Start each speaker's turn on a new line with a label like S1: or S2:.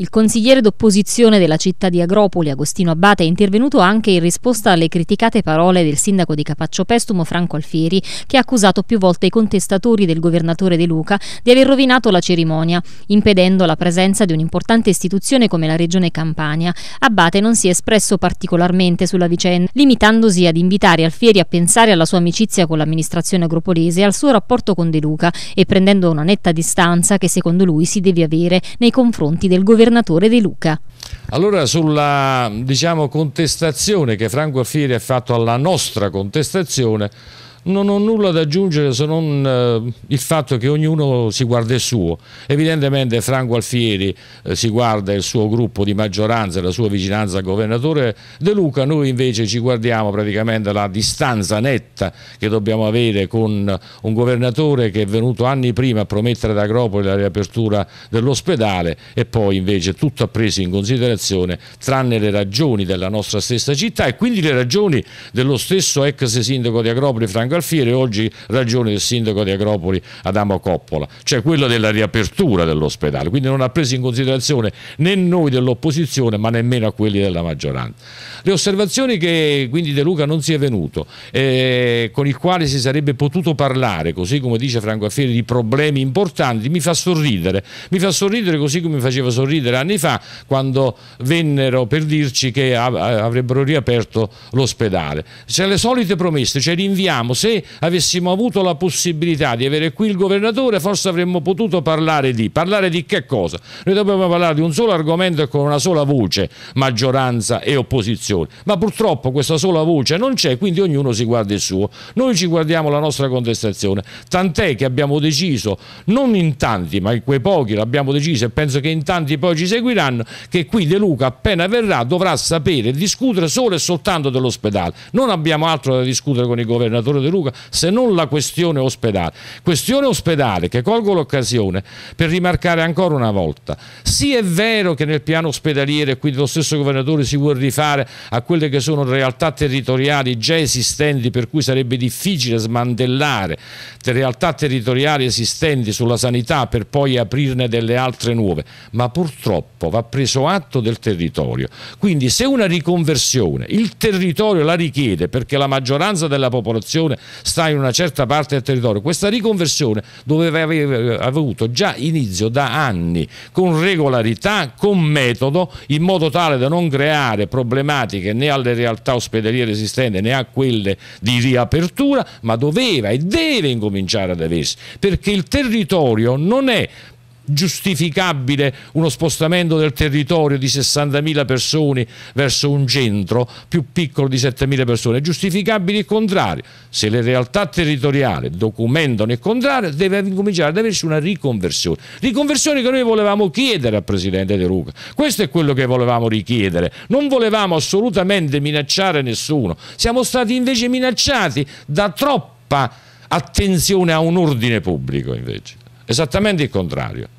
S1: Il consigliere d'opposizione della città di Agropoli, Agostino Abate, è intervenuto anche in risposta alle criticate parole del sindaco di Capaccio Pestumo, Franco Alfieri, che ha accusato più volte i contestatori del governatore De Luca di aver rovinato la cerimonia, impedendo la presenza di un'importante istituzione come la Regione Campania. Abate non si è espresso particolarmente sulla vicenda, limitandosi ad invitare Alfieri a pensare alla sua amicizia con l'amministrazione agropolese e al suo rapporto con De Luca e prendendo una netta distanza che secondo lui si deve avere nei confronti del governatore governatore di Luca.
S2: Allora sulla diciamo, contestazione che Franco Alfieri ha fatto alla nostra contestazione non ho nulla da aggiungere se non eh, il fatto che ognuno si guarda il suo. Evidentemente Franco Alfieri eh, si guarda il suo gruppo di maggioranza e la sua vicinanza al governatore De Luca, noi invece ci guardiamo praticamente la distanza netta che dobbiamo avere con un governatore che è venuto anni prima a promettere ad Agropoli la riapertura dell'ospedale e poi invece tutto ha preso in considerazione tranne le ragioni della nostra stessa città e quindi le ragioni dello stesso ex sindaco di Agropoli Franco Franco Alfiere, oggi ragione il sindaco di Agropoli Adamo Coppola, cioè quello della riapertura dell'ospedale, quindi non ha preso in considerazione né noi dell'opposizione ma nemmeno a quelli della maggioranza. Le osservazioni che quindi De Luca non si è venuto, eh, con il quale si sarebbe potuto parlare, così come dice Franco Alfieri, di problemi importanti, mi fa sorridere, mi fa sorridere così come mi faceva sorridere anni fa quando vennero per dirci che avrebbero riaperto l'ospedale. C'è le solite promesse, cioè rinviamo se avessimo avuto la possibilità di avere qui il governatore forse avremmo potuto parlare di, parlare di che cosa? Noi dobbiamo parlare di un solo argomento e con una sola voce, maggioranza e opposizione, ma purtroppo questa sola voce non c'è, quindi ognuno si guarda il suo, noi ci guardiamo la nostra contestazione, tant'è che abbiamo deciso, non in tanti, ma in quei pochi l'abbiamo deciso e penso che in tanti poi ci seguiranno, che qui De Luca appena verrà dovrà sapere e discutere solo e soltanto dell'ospedale, non abbiamo altro da discutere con il governatore De Luca, se non la questione ospedale. Questione ospedale che colgo l'occasione per rimarcare ancora una volta. Sì è vero che nel piano ospedaliere, quindi lo stesso governatore si vuole rifare a quelle che sono realtà territoriali già esistenti, per cui sarebbe difficile smantellare realtà territoriali esistenti sulla sanità per poi aprirne delle altre nuove, ma purtroppo va preso atto del territorio. Quindi se una riconversione il territorio la richiede perché la maggioranza della popolazione sta in una certa parte del territorio. Questa riconversione doveva aver eh, avuto già inizio da anni, con regolarità, con metodo, in modo tale da non creare problematiche né alle realtà ospedaliere esistenti né a quelle di riapertura, ma doveva e deve incominciare ad aversi, perché il territorio non è giustificabile uno spostamento del territorio di 60.000 persone verso un centro più piccolo di 7.000 persone, è giustificabile il contrario. Se le realtà territoriali documentano il contrario, deve cominciare ad averci una riconversione. Riconversione che noi volevamo chiedere al Presidente De Luca. Questo è quello che volevamo richiedere. Non volevamo assolutamente minacciare nessuno. Siamo stati invece minacciati da troppa attenzione a un ordine pubblico invece. Esattamente il contrario.